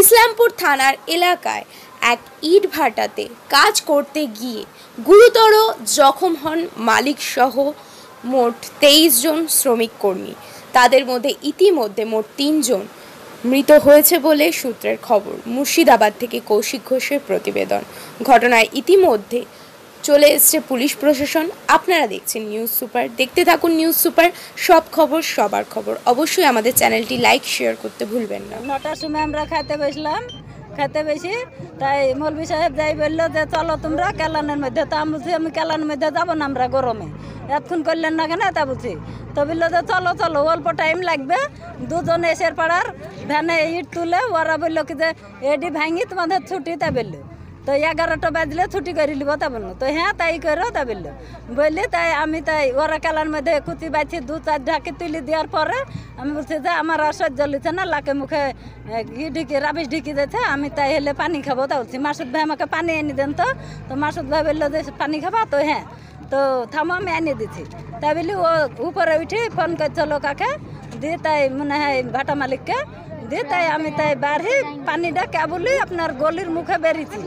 ইসলামপুর থানার এলাকায় এক ইট ভাটাতে কাজ করতে গিয়ে গুরুতর জখম হন মালিকসহ মোট তেইশ জন শ্রমিক কর্মী তাদের মধ্যে ইতিমধ্যে মোট তিনজন মৃত হয়েছে বলে সূত্রের খবর মুর্শিদাবাদ থেকে কৌশিক ঘোষের প্রতিবেদন ঘটনায় ইতিমধ্যে চলে এসছে পুলিশ প্রশাসন আপনারা দেখছেন নিউজ সুপার দেখতে থাকুন নিউজ সুপার সব খবর সবার খবর অবশ্যই আমাদের চ্যানেলটি লাইক শেয়ার করতে ভুলবেন না নটার সময় আমরা খাইতে বসলাম খেতে বেশি তাই মৌলবী সাহেব যাই বললো যে চলো তোমরা কেলানের মধ্যে তা বুঝি আমি কেলানের মধ্যে যাবো না আমরা গরমে এতক্ষণ করলেন না কেন তা বুঝি তো বললো যে চলো চলো অল্প টাইম লাগবে দুজন এসের পাড়ার ভ্যানে ইট তুলে ওরা বললো কি যে এডি ভাঙি তোমাদের ছুটি তা বললো তো এগারোটা বাজলে ছুটি করে লিব তা বললো তো হ্যাঁ তাই করো তা বললো বললি তাই আমি তাই ওরা কালার মধ্যে কুচি বাইছি দু চার ঢাকি তুলি দেওয়ার পরে আমি বলছি যে আমার আর সহ্য লিছে না লাকে মুখে ঘি ঢিকি রাবিশ ঢিকি দিয়েছে আমি তাই হলে পানি খাবো তা বলছি মাসুদ ভাই আমাকে পানি এনে দেন তো তো মাসুদ ভাই বললো যে পানি খাবা তো হ্যাঁ তো থামো আমি এনে দিছি তাই বলি ও উপরে উঠে ফোন করছিল কাকে দিয়ে তাই মনে হয় ভাটা মালিককে দিয়ে তাই আমি তাই বাড়ি পানিটা কেবলই আপনার গলির মুখে বেরিয়েছি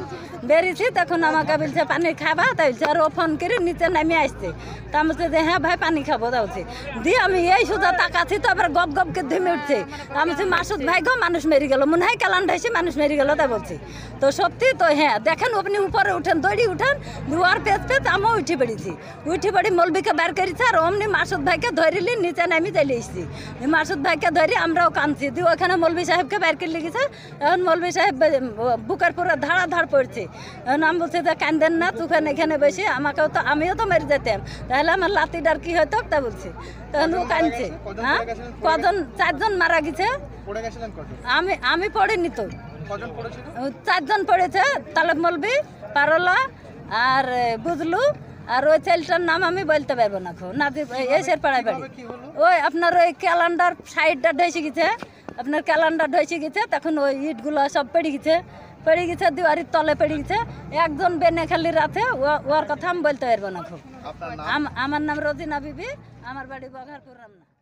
বেরিয়েছি তখন আমাকে বলছে পানি খাবা তাই বলছে আর ও ফোন করে নিচে নামে আসছে তা আমি বলছে যে হ্যাঁ ভাই পানি খাবো দাওছি দিয়ে আমি এই সুযোগ তাকাচ্ছি তো আবার গপ গপকে ধুমে উঠছে আমি বলছি মাসুদ ভাই গো মানুষ মেরে গেল মনে হয় ক্যালান্ড ঢাইছে মানুষ মেরে গেল তাই বলছি তো সত্যি তো হ্যাঁ দেখেন আপনি উপরে উঠেন দড়ি উঠেন রুয়ার পেঁচ পেঁচ আমিও উঠে পড়েছি উঠে পড়ি মলবিকে বার করেছি আর অমনি মাসুদ ভাইকে ধরিলি নিচে নামি চলে এসেছি মাসুদ ভাইকে ধরি আমরাও কাঁদছি দিয়ে ওখানে মলবি সাহেবকে বার করে লিখেছে এখন মলবি সাহেব বুকের পুরো ধাড়া ধাড় পড়ছে এখন আমি বলছি যে কান্দেন না তুখান এখানে বসে আমাকেও তো আমিও তো মেরে যেতাম তাহলে আমার লাতিটার কি হয়তো তা বলছি তখন ও কাঁদছে হ্যাঁ কজন চারজন মারা গেছে আমি আমি পড়িনি তো চারজন পড়েছে তালক মলবি পারলা আর বুঝলু আর ওই ছেলেটার নাম আমি বলতে পারবো না খো না এসের পাড়ায় বাড়ি ওই আপনার ওই ক্যালেন্ডার সাইডটা ঢেসে গেছে আপনার ক্যালেন্ডার ঢেসে গেছে তখন ওই ইটগুলো সব পেড়ে গেছে পড়ে গেছে দুয়ারির তলে পড়ে গেছে একজন বেনে খালি রাতে ওর কথা আমি বলতে পারবো না খুব আমার নাম রোজিনা বিবি আমার বাড়ি বঘারপুর রামনা